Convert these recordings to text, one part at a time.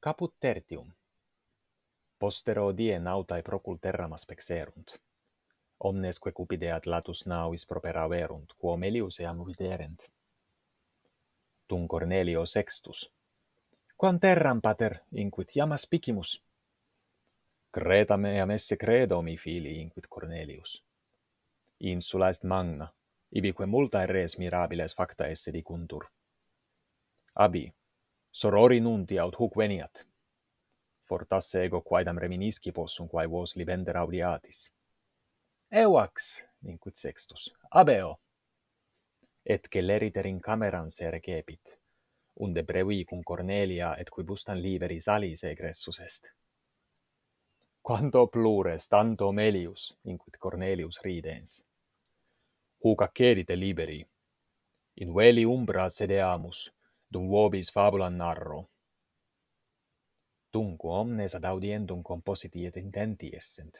caput tertium. Postero die nautae procul terram aspexerunt. Omnes que cupide at latus nauis propera verunt, quo melius eam viderent. Tum Cornelio sextus. Quam terram, pater, inquit iam aspicimus? Cretam eam esse credo, mi fili, inquit Cornelius. Insula est magna, ibique multae res mirabiles facta esse dicuntur. Abi, sorori nunti aut huc veniat. Fortasse ego quaidam reminisci possum quae vos libender audiatis. Evax, incut sextus, abeo! Et leriter in cameran se recepit, unde brevi cum Cornelia et cui bustan liberis alis egressus est. Quanto plures, tanto melius, incut Cornelius ridens. Huc accedite liberi, in veli umbra sedeamus, dum vobis fabula narro. Dunque omnes ad audiendum compositi et intenti essent.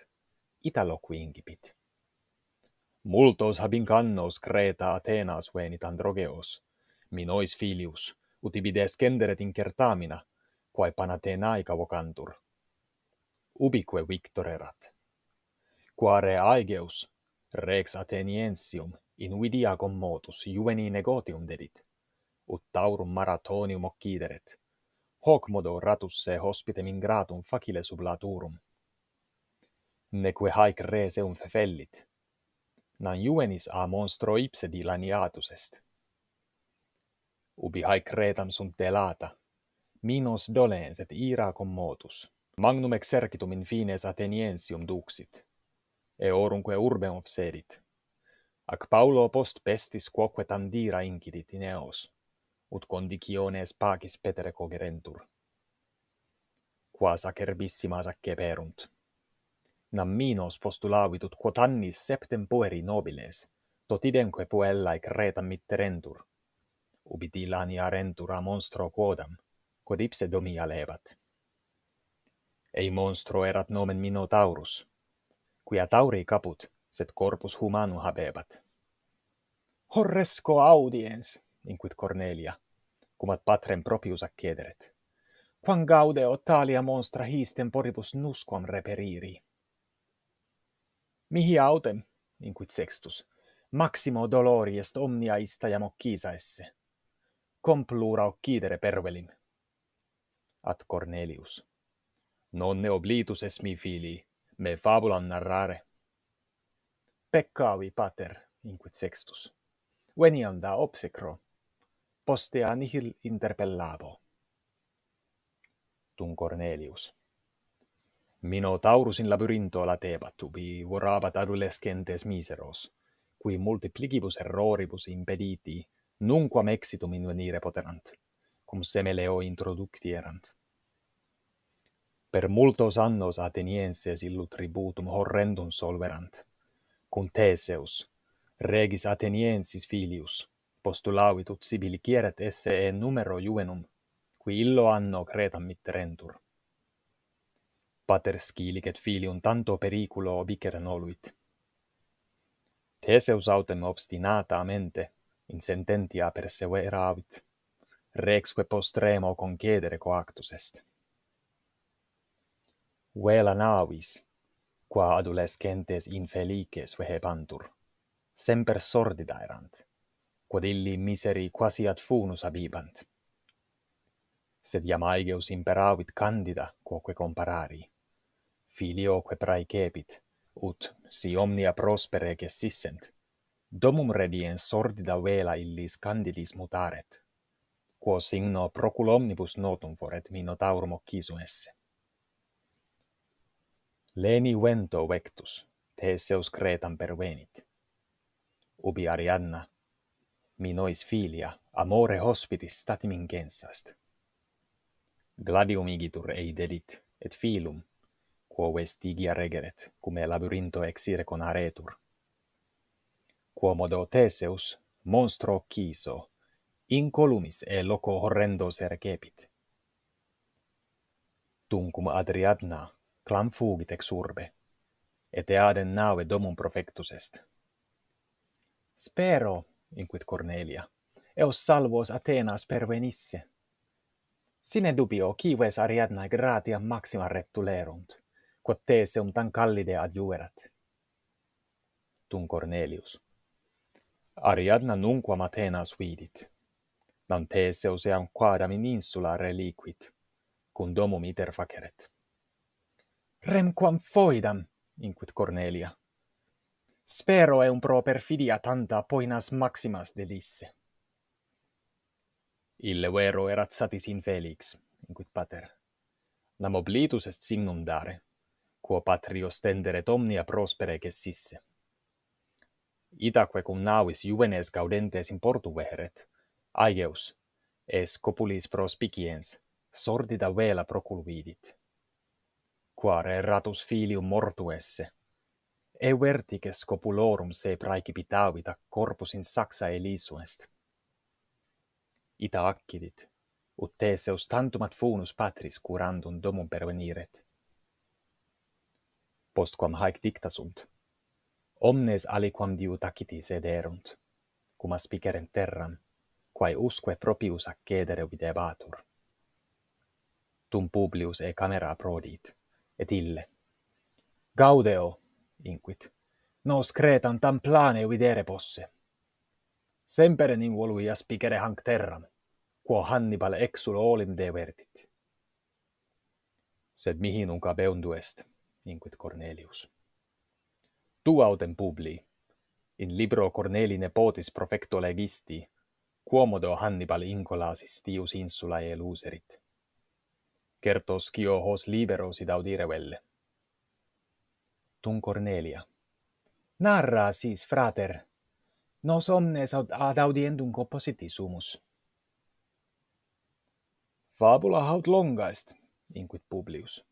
Italo qui ingipit. Multos incannos Creta Athenas venit Androgeos, minois filius, ut ibi descenderet in certamina, quae panatenae cavocantur. Ubique victor erat. Quare Aegeus, rex Ateniensium, in vidia commotus juveni negotium dedit, ut taurum maratonium occideret. Hoc modo ratus se hospitem ingratum facile sublaturum. Neque haec res eum fefellit. Nan juvenis a monstro ipse dilaniatus est. Ubi haec retam sunt delata. Minos dolens et ira commotus. Magnum exercitum in fines Ateniensium duxit. Eorumque urbem obsedit. Ac Paulo post pestis quoque tandira incidit in eos ut conditiones pacis petere cogerentur. Qua sacerbissima acceperunt. Nam minos postulavit ut quot annis septem pueri nobiles, tot idemque puellae cretam mitterentur. Ubit ilani arentur a monstro quodam, quod ipse domia levat. Ei monstro erat nomen Minotaurus, quia tauri caput, sed corpus humanu habebat. Horresco audiens! in quid Cornelia, cum ad patrem propius accederet. Quam gaude o talia monstra his temporibus nusquam reperiri? Mihi autem, in quid sextus, maximo dolori est omnia ista jam occisa esse. cum plura occidere pervelim? At Cornelius. Non ne oblitus es mi fili, me fabulam narrare. Peccavi, pater, in quid sextus. Veniam da obsecro poste anihil interpellabo. Tun Cornelius. Minotaurus in labyrintho latebat ubi vorabat adolescentes miseros, qui multiplicibus erroribus impediti, nunquam exitum invenire poterant, cum semeleo introducti erant. Per multos annos Atenienses illu tributum horrendum solverant, cum Teseus, regis Ateniensis filius, postulavit ut sibi kieret esse e numero juvenum, qui illo anno creta mitterentur. Pater et filium tanto periculo obicere noluit. Teseus autem obstinata mente, in sententia perseveravit, rexque postremo concedere coactus est. Vela navis, qua adolescentes infelices vehebantur, semper sordida erant quod illi miseri quasi ad funus abibant. Sed iam aegeus imperavit candida, quoque comparari. Filioque praecepit, ut, si omnia prospere gessissent, domum rediens sordida vela illis candidis mutaret, quo signo procul omnibus notum foret minotaurum occisu esse. Leni vento vectus, te seus cretam pervenit. Ubi Arianna, mi nois filia, amore hospitis statim ingensast. Gladium igitur ei delit, et filum, quo vestigia regeret, cum e labyrinto exire con aretur. Quo modo Teseus, monstro in incolumis e loco horrendo serkepit. Tuncum Adriadna, clam fugit ex urbe, et eaden nave domum profectus est. Spero, inquit Cornelia. Eos salvos Athenas pervenisse. Sine dubio, kives Ariadnae gratia maxima rettulerunt, quod te seum tan callide adjuverat. Tun Cornelius. Ariadna nunquam Athenas vidit. Nam te seus eam quadam in insula reliquit, cum domum iter faceret. Remquam foidam, inquit Cornelia, Spero è un pro perfidia tanta poinas maximas delisse. Il levero erat in Felix, in quid pater. Nam oblitus est signum dare, quo patri tenderet omnia prospere che sisse. Itaque cum navis juvenes gaudentes in portu veheret, aeus, es copulis prospiciens, sordida vela vidit, Quare erratus filium mortu esse, e vertice scopulorum se praecipitavit ac corpus in saxa Elisu est. Ita accidit, ut te seus tantum ad funus patris curandum domum perveniret. Postquam haec dicta sunt, omnes aliquam diu tacitis ederunt, cum aspicerem terram, quae usque propius accedere videbatur. Tum Publius e camera prodit, et ille, Gaudeo! inquit nos cretan tam plane videre posse semper involuias volui aspicere hanc terram quo hannibal exul olim de vertit sed mihi nunc abeundu est inquit cornelius tu autem publi in libro corneli nepotis profecto legisti quomodo hannibal incolasis tius insulae eluserit certos quo hos liberos id audire velle tun Cornelia. Narra sis frater. Nos omnes ad audiendum compositi sumus. Fabula haud longa est, inquit Publius.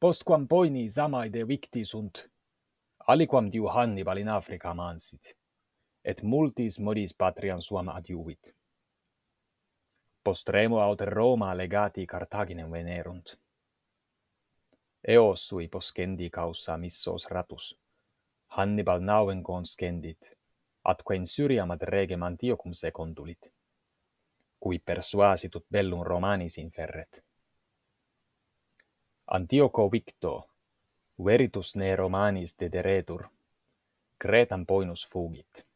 Postquam poini samae de victi sunt, aliquam diu Hannibal in Africa mansit, et multis modis patrian suam adiuvit. Postremo aut Roma legati Cartaginem venerunt eos sui poscendi causa missos ratus. Hannibal nauen conscendit, atque in Syriam ad regem Antiochum condulit, cui persuasitut bellum romanis in ferret. Antioco victo, veritus ne romanis dederetur, cretan poinus fugit,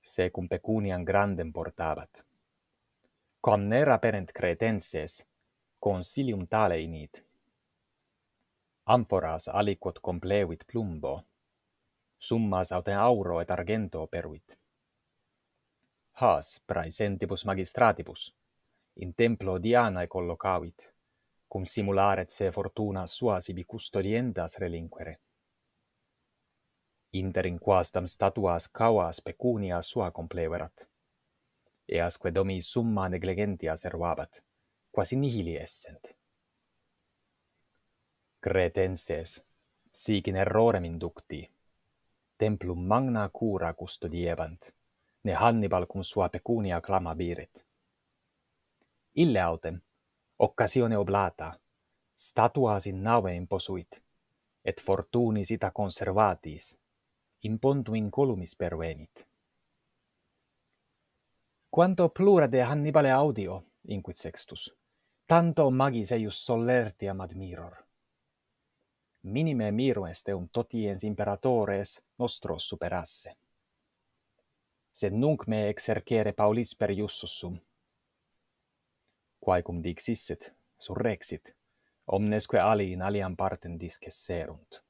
secum pecunian grandem portabat. Quam nera perent cretenses, consilium tale init, amphoras aliquot complevit plumbo summas aut auro et argento peruit haas praesentibus magistratibus in templo dianae collocavit cum simularet se fortuna sua sibi custodientas relinquere inter in quaestam statuas cauas pecunia sua compleverat et asque domi summa negligentia servabat quasi nihili essent cretenses, sic in errorem inducti, templum magna cura custodievant, ne Hannibal cum sua pecunia clama birit. Ille autem, occasione oblata, statuas in nave imposuit, et fortunis ita conservatis, impontu in columis pervenit. Quanto plura de Hannibale audio, inquit sextus, tanto magis eius solertiam admiror minime miro est eum totiens imperatores nostros superasse. Sed nunc me exercere Paulis per Iussus sum. Quaecum dixisset, surrexit, omnesque alii in aliam partem discesserunt.